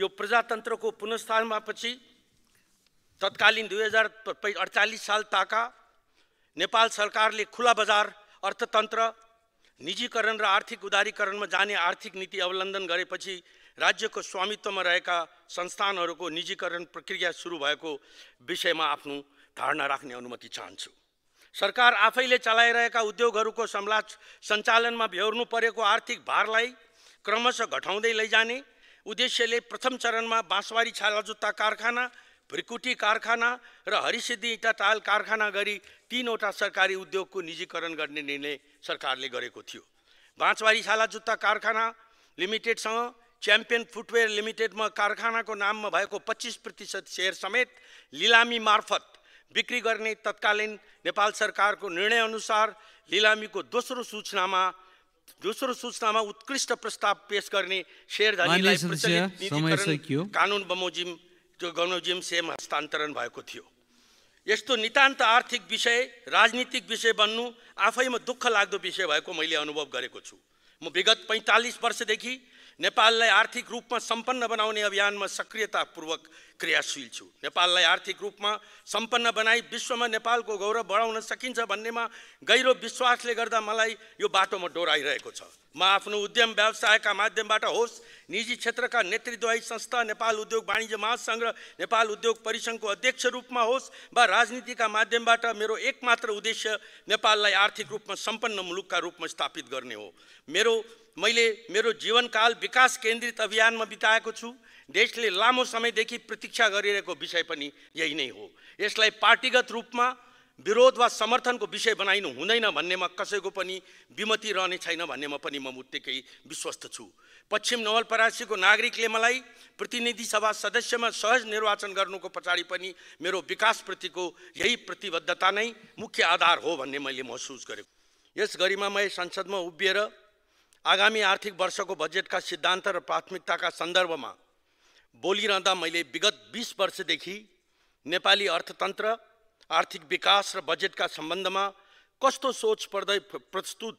यो प्रजातन्त्रको पुनस्थानमा पछि तत्कालीन दुई हजार अडचालिस साल ताका नेपाल सरकारले खुला बजार अर्थतन्त्र निजीकरण र आर्थिक उदारीकरणमा जाने आर्थिक नीति अवलम्बन गरेपछि राज्यको स्वामित्वमा रहेका संस्थानहरूको निजीकरण प्रक्रिया सुरु भएको विषयमा आफ्नो धारणा राख्ने अनुमति चाहन्छु सरकार आफैले चलाइरहेका उद्योगहरूको संला सञ्चालनमा भ्याउनु परेको आर्थिक भारलाई क्रमशः घटाउँदै लैजाने उद्देश्य प्रथम चरण में बांसवारी छाला जुत्ता कारखाना भ्रिकुटी कारखाना र हरिसिद्धि ईटा टाल कारखाना गरी तीनवटा सरकारी उद्योग को निजीकरण करने निर्णय सरकार ने बांसवारी छाला जुत्ता कारखाना लिमिटेडसंग चैंपियन फुटवेयर लिमिटेड में कारखाना को नाम में भएको पच्चीस प्रतिशत सेयर समेत लिलामी मार्फत बिक्री करने तत्कालीन नेपाल लीलामी को दोसों दोस्रो में दोस्रो सूचनामा उत्कृष्ट प्रस्ताव पेश गर्ने सेयरधारीलाई प्रचलित कानुन बमोजिम त्यो गमोजिम सेम हस्तान्तरण भएको थियो यस्तो नितान्त आर्थिक विषय राजनीतिक विषय बन्नु आफैमा दुःख लाग्दो विषय भएको मैले अनुभव गरेको छु म विगत पैँतालिस वर्षदेखि नेपाललाई आर्थिक रूपमा सम्पन्न बनाउने अभियानमा सक्रियतापूर्वक क्रियाशील छु नेपाललाई आर्थिक रूपमा सम्पन्न बनाई विश्वमा नेपालको गौरव बढाउन सकिन्छ भन्नेमा गहिरो विश्वासले गर्दा मलाई यो बाटोमा डोराइरहेको छ म आफ्नो उद्यम व्यवसायका माध्यमबाट होस् निजी क्षेत्रका नेतृत्वदायी संस्था नेपाल उद्योग वाणिज्य महासङ्घ र नेपाल उद्योग परिसङ्घको अध्यक्ष रूपमा होस् वा राजनीतिका माध्यमबाट मेरो एकमात्र उद्देश्य नेपाललाई आर्थिक रूपमा सम्पन्न मुलुकका रूपमा स्थापित गर्ने हो मेरो मैले मेरो जीवनकाल विकास केन्द्रित अभियानमा बिताएको छु देशले लामो समयदेखि प्रति प्रतीक्षा गरिरहेको विषय पनि यही नै हो यसलाई पार्टीगत रूपमा विरोध वा समर्थनको विषय बनाइनु हुँदैन भन्नेमा कसैको पनि विमति रहने छैन भन्नेमा पनि म उत्तिकै विश्वस्त छु पश्चिम नवलपरासीको नागरिकले मलाई प्रतिनिधि सभा सदस्यमा सहज निर्वाचन गर्नुको पछाडि पनि मेरो विकासप्रतिको यही प्रतिबद्धता नै मुख्य आधार हो भन्ने मैले महसुस गरेको यस गरिमा मैले संसदमा उभिएर आगामी आर्थिक वर्षको बजेटका सिद्धान्त र प्राथमिकताका सन्दर्भमा बोलिरहँदा मैले विगत बिस वर्षदेखि नेपाली अर्थतन्त्र आर्थिक विकास र बजेटका सम्बन्धमा कस्तो सोच पर्दै प्रस्तुत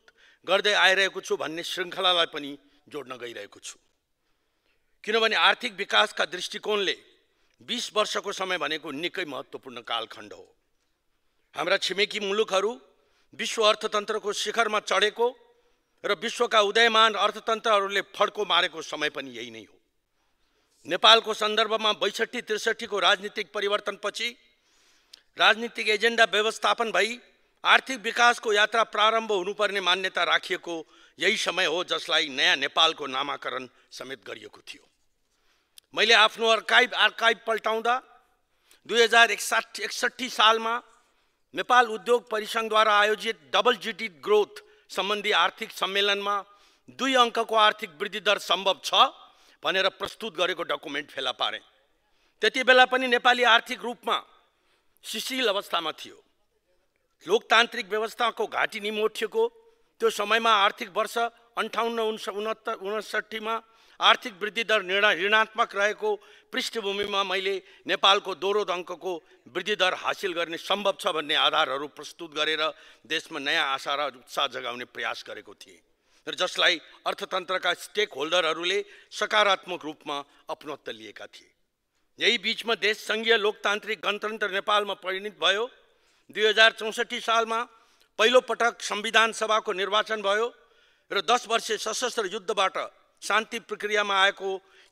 गर्दै आइरहेको छु भन्ने श्रृङ्खलालाई पनि जोड्न गइरहेको छु किनभने आर्थिक विकासका दृष्टिकोणले बिस वर्षको समय भनेको निकै महत्त्वपूर्ण कालखण्ड हो हाम्रा छिमेकी मुलुकहरू विश्व अर्थतन्त्रको शिखरमा चढेको र विश्वका उदयमान अर्थतन्त्रहरूले फड्को मारेको समय पनि यही नै हो नेपालको सन्दर्भमा बैसठी त्रिसठीको राजनीतिक परिवर्तनपछि राजनीतिक एजेन्डा व्यवस्थापन भई आर्थिक विकासको यात्रा प्रारम्भ हुनुपर्ने मान्यता राखिएको यही समय हो जसलाई नयाँ नेपालको नामाकरण समेत गरिएको थियो मैले आफ्नो अर्काइभ आर्काइभ पल्टाउँदा दुई हजार एकसाठी एकसट्ठी सालमा नेपाल उद्योग परिसङ्घद्वारा आयोजित डबल जिडी ग्रोथ सम्बन्धी आर्थिक सम्मेलनमा दुई अङ्कको आर्थिक वृद्धि दर सम्भव छ भनेर प्रस्तुत गरेको डकुमेन्ट फेला पारे त्यति बेला पनि नेपाली आर्थिक रूपमा शिशिल अवस्थामा थियो लोकतान्त्रिक व्यवस्थाको घाँटी निमोठिएको त्यो समयमा आर्थिक वर्ष अन्ठाउन्न उन्स उनहत्तर उनसट्ठीमा आर्थिक वृद्धि दर निर्णय ऋणात्मक रहेको पृष्ठभूमिमा मैले नेपालको दोहोरो अङ्कको वृद्धि दर हासिल गर्ने सम्भव छ भन्ने आधारहरू प्रस्तुत गरेर देशमा नयाँ आशा र उत्साह जगाउने प्रयास गरेको थिएँ र जसलाई अर्थतन्त्रका स्टेक होल्डरहरूले सकारात्मक रूपमा अपनत्व लिएका थिए यही बिचमा देश सङ्घीय लोकतान्त्रिक गणतन्त्र नेपालमा परिणत भयो दुई हजार चौसठी सालमा पहिलोपटक संविधान सभाको निर्वाचन भयो र दस वर्ष सशस्त्र युद्धबाट शान्ति प्रक्रियामा आएको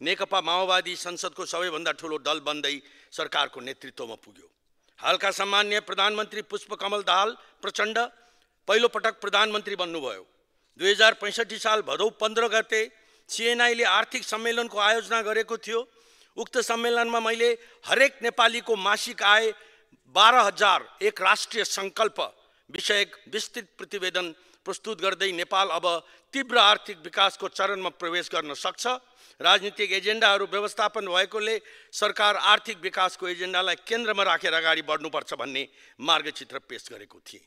नेकपा माओवादी संसदको सबैभन्दा ठुलो दल बन्दै सरकारको नेतृत्वमा पुग्यो हालका सामान्य प्रधानमन्त्री पुष्पकमल दाहाल प्रचण्ड पहिलोपटक प्रधानमन्त्री बन्नुभयो दुई हजार पैँसठी साल भदौ पन्ध्र गते सिएनआईले आर्थिक सम्मेलनको आयोजना गरेको थियो उक्त सम्मेलनमा मैले हरेक नेपालीको मासिक आय बाह्र हजार एक राष्ट्रिय सङ्कल्प विषयक विस्तृत प्रतिवेदन प्रस्तुत गर्दै नेपाल अब तीव्र आर्थिक विकासको चरणमा प्रवेश गर्न सक्छ राजनीतिक एजेन्डाहरू व्यवस्थापन भएकोले सरकार आर्थिक विकासको एजेन्डालाई केन्द्रमा राखेर अगाडि बढ्नुपर्छ भन्ने मार्गचित्र पेस गरेको थिएँ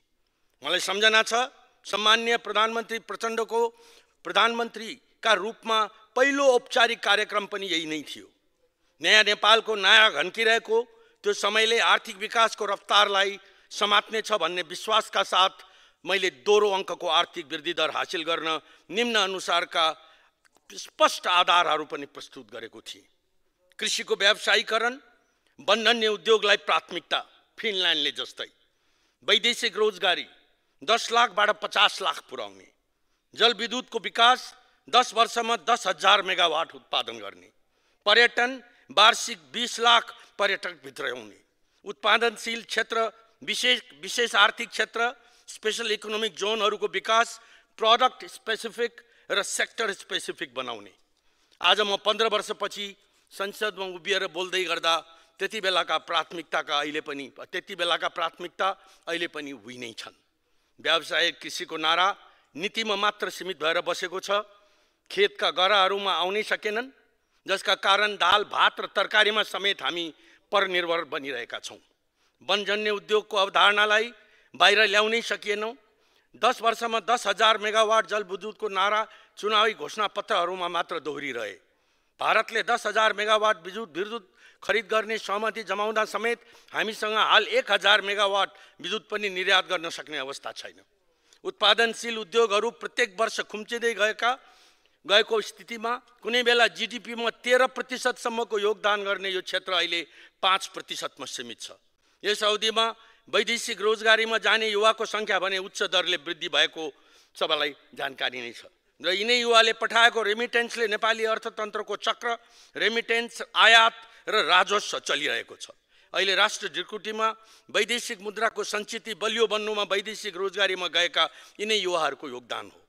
मलाई सम्झना छ सम्मान्य प्रधानमन्त्री प्रचण्डको प्रधानमन्त्रीका रूपमा पहिलो औपचारिक कार्यक्रम पनि यही नै थियो नयाँ नेपालको नयाँ घन्किरहेको त्यो समयले आर्थिक विकासको रफ्तारलाई समात्नेछ भन्ने विश्वासका साथ मैले दोहोरो अङ्कको आर्थिक वृद्धि दर हासिल गर्न निम्न अनुसारका स्पष्ट आधारहरू पनि प्रस्तुत गरेको थिएँ कृषिको व्यावसायीकरण बन्धन्य उद्योगलाई प्राथमिकता फिनल्यान्डले जस्तै वैदेशिक रोजगारी दस लाख लाखबाट पचास लाख जल विद्युत को विकास दस वर्ष में दस हजार मेगावाट उत्पादन करने पर्यटन वार्षिक बीस लाख पर्यटक हुने उत्पादनशील क्षेत्र विशेष विशेष आर्थिक क्षेत्र स्पेशल इकोनोमिक जोन को विकास प्रडक्ट स्पेसिफिक र सेक्टर स्पेसिफिक बनाने आज म पंद्रह वर्ष संसदमा संसद में उभर बोलते ते बेला का प्राथमिकता का अति बेला का प्राथमिकता अभी हुई नहीं व्यावसायिक कृषिको नारा नीतिमा मात्र सीमित भएर बसेको छ खेतका गराहरूमा आउनै सकेनन् जसका कारण दाल भात र तरकारीमा समेत हामी परनिर्भर बनिरहेका छौँ वनजन्य उद्योगको अवधारणालाई बाहिर ल्याउनै सकिएनौँ दस वर्षमा दस हजार मेगावाट जलविद्युतको नारा चुनावी घोषणापत्रहरूमा मात्र दोहोरिरहे भारतले दस हजार मेगावाट विद्युत विद्युत खरिद गर्ने सहमति जमाउँदा समेत हामीसँग हाल एक हजार मेगावाट विद्युत पनि निर्यात गर्न सक्ने अवस्था छैन उत्पादनशील उद्योगहरू प्रत्येक वर्ष खुम्चिँदै गएका गएको स्थितिमा कुनै बेला जिडिपीमा तेह्र प्रतिशतसम्मको योगदान गर्ने यो क्षेत्र अहिले पाँच प्रतिशतमा सीमित छ यस अवधिमा वैदेशिक रोजगारीमा जाने युवाको सङ्ख्या भने उच्च दरले वृद्धि भएको सबैलाई जानकारी नै छ र यिनै युवाले पठाएको रेमिटेन्सले नेपाली अर्थतन्त्रको चक्र रेमिटेन्स आयात र राजस्व चलिरहेको छ अहिले राष्ट्र ढिकुटीमा वैदेशिक मुद्राको सञ्चित बलियो बन्नुमा वैदेशिक रोजगारीमा गएका यिनै युवाहरूको योगदान हो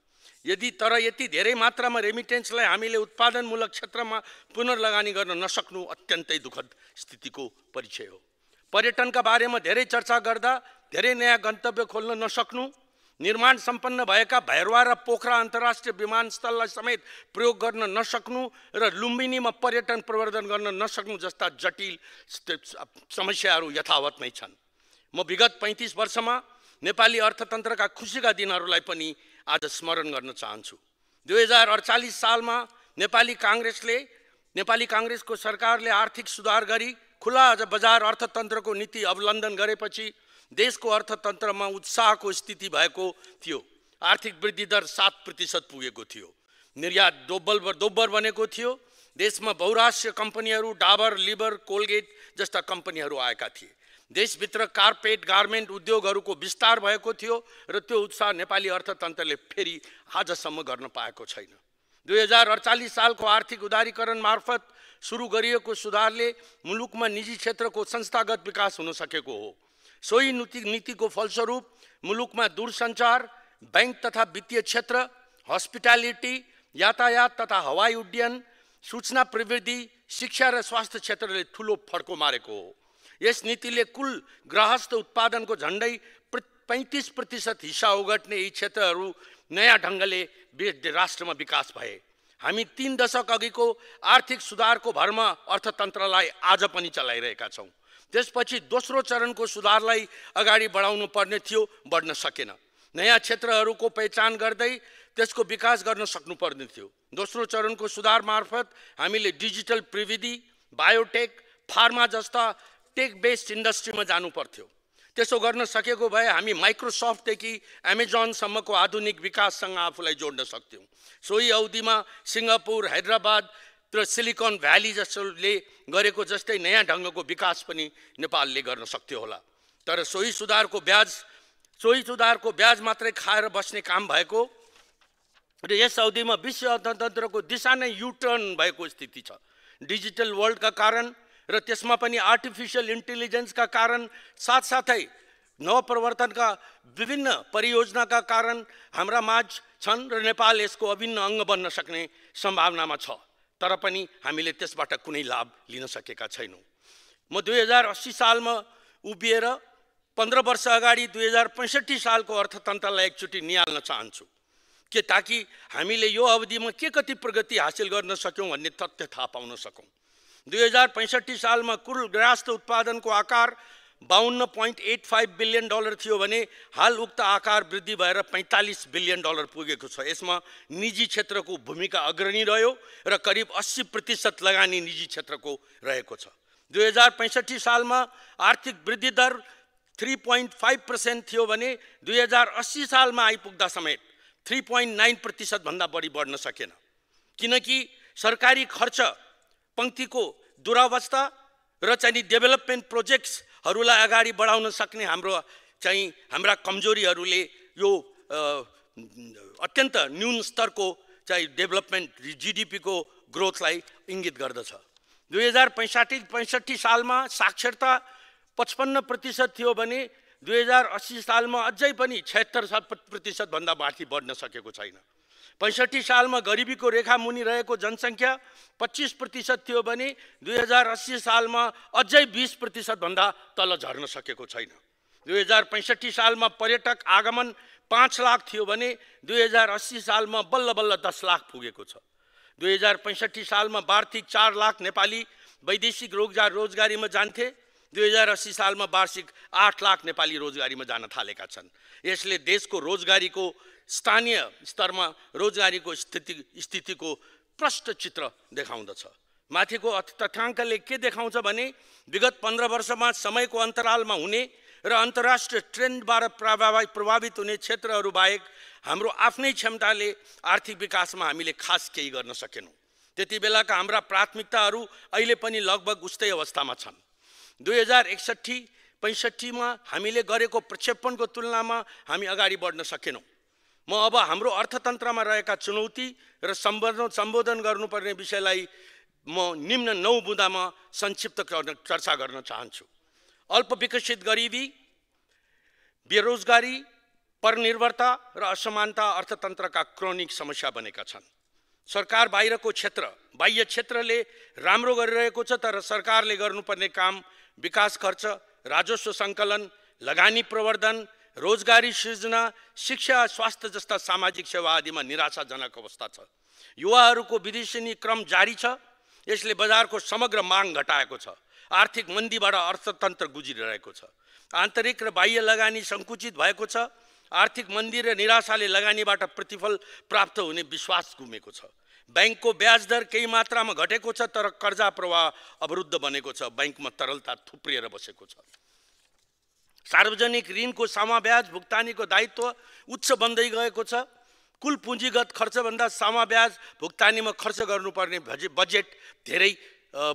यदि तर यति धेरै मात्रामा रेमिटेन्सलाई हामीले उत्पादनमूलक क्षेत्रमा पुनर्लगानी गर्न नसक्नु अत्यन्तै दुःखद स्थितिको परिचय हो पर्यटनका बारेमा धेरै चर्चा गर्दा धेरै नयाँ गन्तव्य खोल्न नसक्नु निर्माण सम्पन्न भएका भैरवा र पोखरा अन्तर्राष्ट्रिय विमानस्थललाई समेत प्रयोग गर्न नसक्नु र लुम्बिनीमा पर्यटन प्रवर्धन गर्न नसक्नु जस्ता जटिल समस्याहरू यथावत नै छन् म विगत पैँतिस वर्षमा नेपाली अर्थतन्त्रका खुसीका दिनहरूलाई पनि आज स्मरण गर्न चाहन्छु दुई हजार अडचालिस सालमा नेपाली काङ्ग्रेसले नेपाली काङ्ग्रेसको सरकारले आर्थिक सुधार गरी खुला बजार अर्थतन्त्रको नीति अवलम्बन गरेपछि देशको अर्थतन्त्रमा उत्साहको स्थिति भएको थियो आर्थिक वृद्धि दर सात प्रतिशत पुगेको थियो निर्यात दोब्बल दोब्बर बनेको थियो देशमा बहुराष्ट्रिय कम्पनीहरू डाबर लिबर कोलगेट जस्ता कम्पनीहरू आएका थिए देशभित्र कार्पेट गार्मेन्ट उद्योगहरूको विस्तार भएको थियो र त्यो उत्साह नेपाली अर्थतन्त्रले फेरि आजसम्म गर्न पाएको छैन दुई हजार अडचालिस सालको आर्थिक उदारीकरण मार्फत सुरु गरिएको सुधारले मुलुकमा निजी क्षेत्रको संस्थागत विकास हुन सकेको हो सोही नीति नीतिको फलस्वरूप मुलुकमा दूरसञ्चार ब्याङ्क तथा वित्तीय क्षेत्र हस्पिटालिटी यातायात तथा हवाई उड्डयन सूचना प्रविधि शिक्षा र स्वास्थ्य क्षेत्रले ठुलो फड्को मारेको हो यस नीतिले कुल ग्राहस्थ उत्पादनको झन्डै पैँतिस प्रतिशत हिस्सा ओगट्ने यी क्षेत्रहरू नयाँ ढङ्गले राष्ट्रमा विकास भए हामी तिन दशक अघिको आर्थिक सुधारको भरमा अर्थतन्त्रलाई आज पनि चलाइरहेका छौँ त्यसपछि दोस्रो चरणको सुधारलाई अगाडि बढाउनु पर्ने थियो बढ्न सकेन नयाँ क्षेत्रहरूको पहिचान गर्दै त्यसको विकास गर्न सक्नुपर्ने थियो दोस्रो चरणको सुधार मार्फत हामीले डिजिटल प्रविधि बायोटेक फार्मा जस्ता टेक बेस्ड इन्डस्ट्रीमा जानु पर्थ्यो त्यसो गर्न सकेको भए हामी माइक्रोसफ्टदेखि एमेजोनसम्मको आधुनिक विकाससँग आफूलाई जोड्न सक्थ्यौँ सोही अवधिमा सिङ्गापुर हैदराबाद तर सिलिकन भ्याली जसोले गरेको जस्तै नयाँ ढङ्गको विकास पनि नेपालले गर्न सक्थ्यो होला तर सोही सुधारको ब्याज सोही सुधारको ब्याज मात्रै खाएर बस्ने काम भएको र यस अवधिमा विश्व अर्थतन्त्रको दिशा नै युटर्न भएको स्थिति छ डिजिटल वर्ल्डका कारण र त्यसमा पनि आर्टिफिसियल इन्टेलिजेन्सका कारण साथसाथै नवप्रवर्तनका विभिन्न परियोजनाका कारण हाम्रा माझ छन् र नेपाल यसको अभिन्न अङ्ग बन्न सक्ने सम्भावनामा छ तर पनि हामीले त्यसबाट कुनै लाभ लिन सकेका छैनौँ म दुई हजार अस्सी सालमा उभिएर पन्ध्र वर्ष अगाडि दुई हजार पैँसठी सालको अर्थतन्त्रलाई एकचोटि निहाल्न चाहन्छु के ताकि हामीले यो अवधिमा के कति प्रगति हासिल गर्न सक्यौँ भन्ने तथ्य थाहा पाउन सकौँ दुई हजार पैँसठी सालमा कुल गृहस्थ उत्पादनको आकार बाहन्न point eight five billion dollar थियो भने हाल उक्त आकार वृद्धि भएर पैँतालिस बिलियन डलर पुगेको छ यसमा निजी क्षेत्रको भूमिका अग्रणी रह्यो र करिब अस्सी प्रतिशत लगानी निजी क्षेत्रको रहेको छ दुई हजार पैँसठी सालमा आर्थिक वृद्धि दर थ्री पोइन्ट फाइभ पर्सेन्ट थियो भने दुई हजार अस्सी सालमा आइपुग्दा समेत थ्री पोइन्ट नाइन प्रतिशतभन्दा बढी बढ्न सकेन किनकि सरकारी खर्च पङ्क्तिको दुरावस्था र चाहिँ डेभलपमेन्ट प्रोजेक्ट्स हरूलाई अगाडि बढाउन सक्ने हाम्रो चाहिँ हाम्रा कमजोरीहरूले यो अत्यन्त न्यून स्तरको चाहिँ डेभलपमेन्ट जिडिपीको ग्रोथलाई इङ्गित गर्दछ दुई हजार पैँसाठी पैँसठी सालमा साक्षरता पचपन्न प्रतिशत थियो भने दुई हजार अस्सी सालमा अझै पनि छत्तर प्रतिशतभन्दा माथि बढ्न सकेको छैन पैँसठी सालमा गरिबीको रेखा मुनि रहेको जनसङ्ख्या पच्चिस प्रतिशत थियो भने दुई हजार अस्सी सालमा अझै बिस प्रतिशतभन्दा तल झर्न सकेको छैन दुई हजार पैँसठी सालमा पर्यटक आगमन पाँच लाख थियो भने दुई हजार अस्सी सालमा बल्ल बल्ल दस लाख पुगेको छ दुई हजार पैँसठी सालमा वार्षिक चार लाख नेपाली वैदेशिक रोजगार रोजगारीमा जान्थे दुई हजार अस्सी सालमा वार्षिक आठ लाख नेपाली रोजगारीमा जान थालेका छन् यसले देशको रोजगारीको स्थानीय स्तरमा रोजगारीको स्थिति स्थितिको प्रष्ट चित्र देखाउँदछ माथिको तथ्याङ्कले के देखाउँछ भने विगत पन्ध्र वर्षमा समयको अन्तरालमा हुने र अन्तर्राष्ट्रिय ट्रेन्डबाट प्रभाव प्रभावित हुने क्षेत्रहरू बाहेक हाम्रो आफ्नै क्षमताले आर्थिक विकासमा हामीले खास केही गर्न सकेनौँ त्यति बेलाका हाम्रा प्राथमिकताहरू अहिले पनि लगभग उस्तै अवस्थामा छन् दुई हजार एकसट्ठी पैँसठीमा हामीले गरेको प्रक्षेपणको तुलनामा हामी अगाडि बढ्न सकेनौँ म अब हाम्रो अर्थतन्त्रमा रहेका चुनौती र सम्बोधन सम्बोधन गर्नुपर्ने विषयलाई म निम्न नौ बुँदामा संक्षिप्त चर्चा गर्न चाहन्छु अल्प विकसित गरिबी बेरोजगारी परनिर्भरता र असमानता अर्थतन्त्रका क्रोनिक समस्या बनेका छन् सरकार बाहिरको क्षेत्र बाह्य क्षेत्रले राम्रो गरिरहेको छ तर सरकारले गर्नुपर्ने काम विकास खर्च राजस्व सङ्कलन लगानी प्रवर्धन रोजगारी सृजना शिक्षा स्वास्थ्य जस्ता सामाजिक सेवा आदिमा निराशाजनक अवस्था छ युवाहरूको विदेशिनी क्रम जारी छ यसले बजारको समग्र माग घटाएको छ आर्थिक मन्दीबाट अर्थतन्त्र गुजिरहेको छ आन्तरिक र बाह्य लगानी सङ्कुचित भएको छ आर्थिक मन्दी र निराशाले लगानीबाट प्रतिफल प्राप्त हुने विश्वास गुमेको छ ब्याङ्कको ब्याज दर केही मात्रामा घटेको छ तर कर्जा प्रवाह अवरुद्ध बनेको छ ब्याङ्कमा तरलता थुप्रिएर बसेको छ सार्वजनिक ऋणको सामा ब्याज भुक्तानीको दायित्व उच्च बन्दै गएको छ कुल पुँजीगत खर्चभन्दा सामा ब्याज भुक्तानीमा खर्च गर्नुपर्ने बजेट धेरै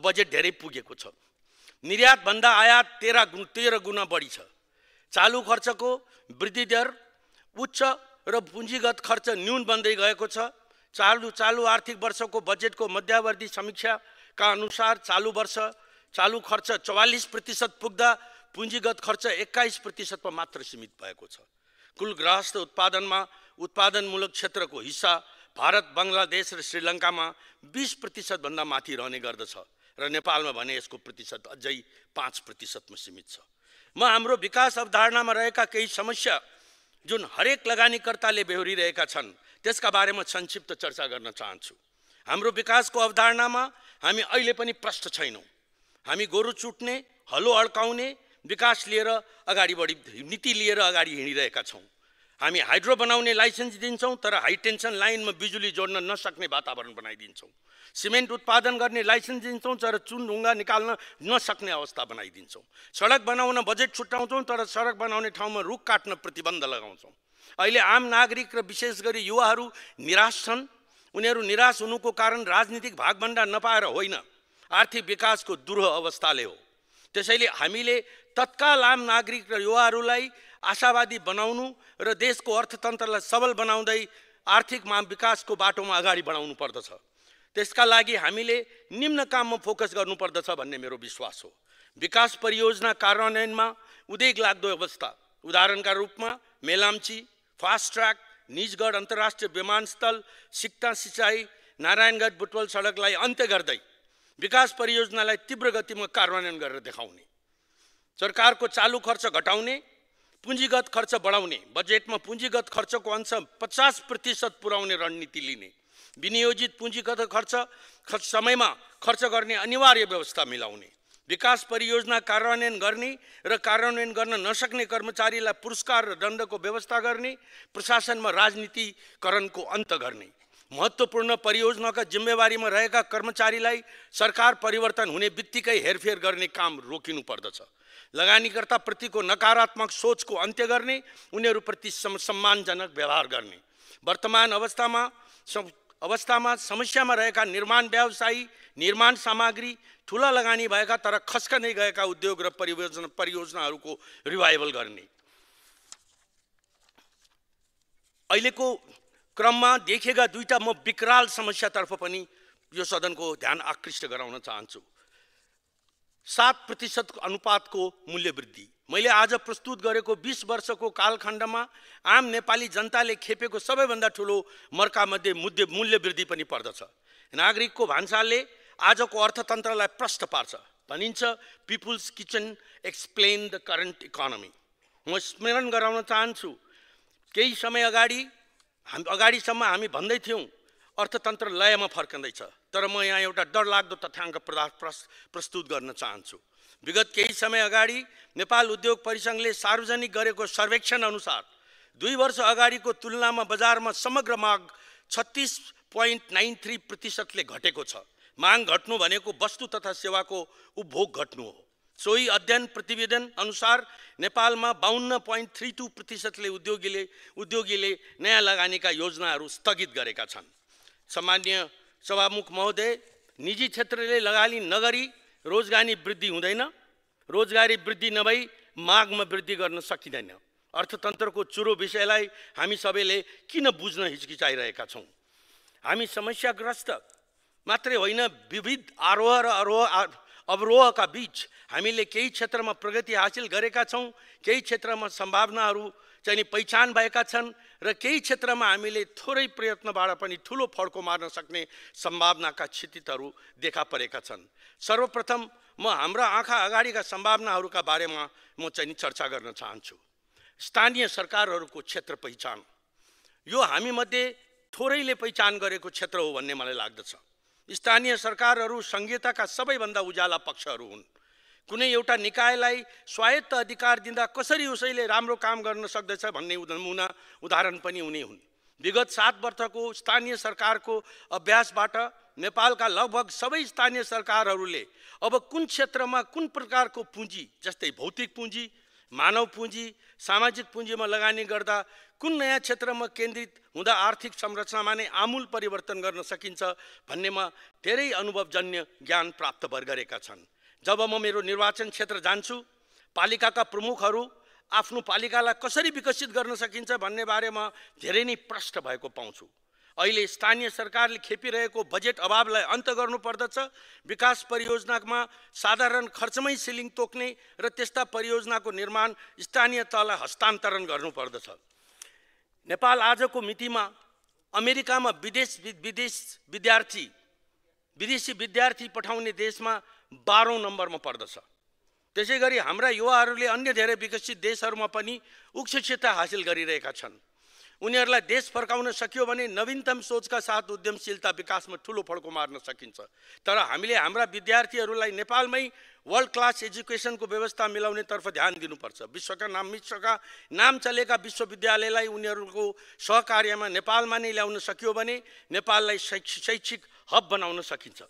बजेट धेरै पुगेको छ निर्यातभन्दा आयात तेह्र गुण तेह्र गुणा बढी छ चालु खर्चको वृद्धि दर उच्च र पुँजीगत खर्च न्यून बन्दै गएको छ चालु चालु आर्थिक वर्षको बजेटको मध्यावधि समीक्षाका अनुसार चालु वर्ष चालु खर्च चौवालिस प्रतिशत पुग्दा पुँजीगत खर्च एक्काइस प्रतिशतमा मात्र सीमित भएको छ कुल ग्राहस्थ उत्पादनमा उत्पादनमूलक क्षेत्रको हिस्सा भारत बङ्गलादेश र श्रीलङ्कामा बिस प्रतिशतभन्दा माथि रहने गर्दछ र नेपालमा भने यसको प्रतिशत अझै पाँच प्रतिशतमा सीमित छ म हाम्रो विकास अवधारणामा रहेका केही समस्या जुन हरेक लगानीकर्ताले बेहोरिरहेका छन् त्यसका बारेमा संक्षिप्त चर्चा गर्न चाहन्छु हाम्रो विकासको अवधारणामा हामी अहिले पनि प्रष्ट छैनौँ हामी गोरु चुट्ने हलो अड्काउने विकास लिएर अगाडि बढी नीति लिएर अगाडि हिँडिरहेका छौँ हामी हाइड्रो बनाउने लाइसेन्स दिन्छौँ तर हाई टेन्सन लाइनमा बिजुली जोड्न नसक्ने वातावरण बनाइदिन्छौँ सिमेन्ट उत्पादन गर्ने लाइसेन्स दिन्छौँ तर चुन ढुङ्गा निकाल्न नसक्ने अवस्था बनाइदिन्छौँ सडक बनाउन बजेट छुट्याउँछौँ तर सडक बनाउने ठाउँमा रुख काट्न प्रतिबन्ध लगाउँछौँ अहिले आम नागरिक र विशेष गरी युवाहरू निराश छन् उनीहरू निराश हुनुको कारण राजनीतिक भागभन्डा नपाएर होइन आर्थिक विकासको दुर्ह अवस्थाले हो त्यसैले हामीले तत्काल आम नागरिक र युवाहरूलाई आशावादी बनाउनु र देशको अर्थतन्त्रलाई सबल बनाउँदै आर्थिक माम विकासको बाटोमा अगाडि बढाउनु पर्दछ त्यसका लागि हामीले निम्न काममा फोकस गर्नुपर्दछ भन्ने मेरो विश्वास हो विकास परियोजना कार्यान्वयनमा उदेग लाग्दो अवस्था उदाहरणका रूपमा मेलाम्ची फास्ट ट्र्याक निजगढ अन्तर्राष्ट्रिय विमानस्थल सिक्ता सिँचाइ नारायणगढ बुटवल सडकलाई अन्त्य गर्दै विकास परियोजनालाई तीव्र गतिमा कार्यान्वयन गरेर देखाउने सरकारको चालु खर्च घटाउने पुँजीगत खर्च बढाउने बजेटमा पुँजीगत खर्चको अंश पचास प्रतिशत पुर्याउने रणनीति लिने विनियोजित पुँजीगत खर्च समयमा खर्च गर्ने अनिवार्य व्यवस्था मिलाउने विकास परियोजना कार्यान्वयन गर्ने र कार्यान्वयन गर्न नसक्ने कर्मचारीलाई पुरस्कार र दण्डको व्यवस्था गर्ने प्रशासनमा राजनीतिकरणको अन्त गर्ने महत्त्वपूर्ण परियोजनाका जिम्मेवारीमा रहेका कर्मचारीलाई सरकार परिवर्तन हुने बित्तिकै हेरफेर गर्ने काम रोकिनु पर्दछ लगानीकर्ताप्रतिको नकारात्मक सोचको अन्त्य गर्ने उनीहरूप्रति सम्मानजनक व्यवहार गर्ने वर्तमान अवस्थामा अवस्थामा समस्यामा रहेका निर्माण व्यवसायी निर्माण सामग्री ठुला लगानी भएका तर खस्कनै गएका उद्योग र परियोजना परियोजनाहरूको रिभाइभल गर्ने अहिलेको क्रममा देखेका दुईवटा म विकराल समस्यातर्फ पनि यो सदनको ध्यान आकृष्ट गराउन चाहन्छु सात प्रतिशतको अनुपातको मूल्य वृद्धि मैले आज प्रस्तुत गरेको बिस वर्षको कालखण्डमा आम नेपाली जनताले खेपेको सबैभन्दा ठुलो मर्कामध्ये मुद्य मूल्य वृद्धि पनि पर्दछ नागरिकको भान्साले आजको अर्थतन्त्रलाई प्रष्ट पार्छ भनिन्छ people's kitchen explain the current economy म स्मरण गराउन चाहन्छु केही समय अगाडि हाम अगाडिसम्म हामी भन्दै थियौँ अर्थतन्त्र लयमा फर्कँदैछ तर म यहाँ एउटा डरलाग्दो तथ्याङ्क प्रदा प्रस्तुत गर्न चाहन्छु विगत केही समय अगाडि नेपाल उद्योग परिसङ्घले सार्वजनिक गरेको सर्वेक्षण अनुसार दुई वर्ष अगाडिको तुलनामा बजारमा समग्र माग छत्तिस पोइन्ट नाइन थ्री प्रतिशतले घटेको छ माग घट्नु भनेको वस्तु तथा सेवाको उपभोग घट्नु हो सोही अध्ययन प्रतिवेदन अनुसार नेपालमा बाहन्न पोइन्ट थ्री टू प्रतिशतले उद्योगीले उद्योगीले नयाँ लगानीका योजनाहरू स्थगित गरेका छन् सामान्य सभामुख महोदय निजी क्षेत्रले लगानी नगरी रोजगारी वृद्धि हुँदैन रोजगारी वृद्धि नभई मागमा वृद्धि गर्न सकिँदैन अर्थतन्त्रको चुरो विषयलाई हामी सबैले किन बुझ्न हिचकिचाइरहेका छौँ हामी समस्याग्रस्त मात्रै होइन विविध आरोह र अरोह अवरोहका बिच हामीले केही क्षेत्रमा प्रगति हासिल गरेका छौँ केही क्षेत्रमा सम्भावनाहरू चाहिँ पहिचान भएका छन् र केही क्षेत्रमा हामीले थोरै प्रयत्नबाट पनि ठुलो फड्को मार्न सक्ने सम्भावनाका क्षतिहरू देखा परेका छन् सर्वप्रथम म हाम्रा आँखा अगाडिका सम्भावनाहरूका बारेमा म चाहिँ चर्चा गर्न चाहन्छु स्थानीय सरकारहरूको क्षेत्र पहिचान यो हामीमध्ये थोरैले पहिचान गरेको क्षेत्र हो भन्ने मलाई लाग्दछ स्थानीय सरकारहरू सङ्घीयताका सबैभन्दा उज्याला पक्षहरू हुन् कुनै एउटा निकायलाई स्वायत्त अधिकार दिँदा कसरी उसैले राम्रो काम गर्न सक्दछ भन्ने नमुना उदाहरण पनि उनी हुन् विगत सात वर्षको स्थानीय सरकारको अभ्यासबाट नेपालका लगभग सबै स्थानीय सरकारहरूले अब कुन क्षेत्रमा कुन प्रकारको पुँजी जस्तै भौतिक पुँजी मानव पुँजी सामाजिक पुँजीमा लगानी गर्दा कुन नयाँ क्षेत्रमा केन्द्रित हुँदा आर्थिक संरचनामा नै आमूल परिवर्तन गर्न सकिन्छ भन्नेमा धेरै अनुभवजन्य ज्ञान प्राप्त गरेका छन् जब म मेरो निर्वाचन क्षेत्र जान्छु पालिकाका प्रमुखहरू आफ्नो पालिकालाई कसरी विकसित गर्न सकिन्छ भन्ने बारेमा धेरै नै प्रष्ट भएको पाउँछु अहिले स्थानीय सरकारले खेपिरहेको बजेट अभावलाई अन्त गर्नुपर्दछ विकास परियोजनामा साधारण खर्चमै सिलिङ तोक्ने र त्यस्ता परियोजनाको निर्माण स्थानीय तहलाई हस्तान्तरण गर्नुपर्दछ नेपाल आजको मितिमा अमेरिकामा विदेश विदेश विद्यार्थी विदेशी विद्यार्थी पठाउने देशमा बाह्रौँ नम्बरमा पर्दछ त्यसै गरी हाम्रा युवाहरूले अन्य धेरै विकसित देशहरूमा पनि उक्षता हासिल गरिरहेका छन् उनीहरूलाई देश फर्काउन सकियो भने नवीनतम सोचका साथ उद्यमशीलता विकासमा ठुलो फड्को मार्न सकिन्छ तर हामीले हाम्रा विद्यार्थीहरूलाई नेपालमै वर्ल्ड क्लास एजुकेसनको व्यवस्था मिलाउनेतर्फ ध्यान दिनुपर्छ विश्वका नाम विश्वका नाम चलेका विश्वविद्यालयलाई उनीहरूको सहकार्यमा नेपालमा नै ल्याउन सकियो भने नेपाललाई शैक्षिक हब बनाउन सकिन्छ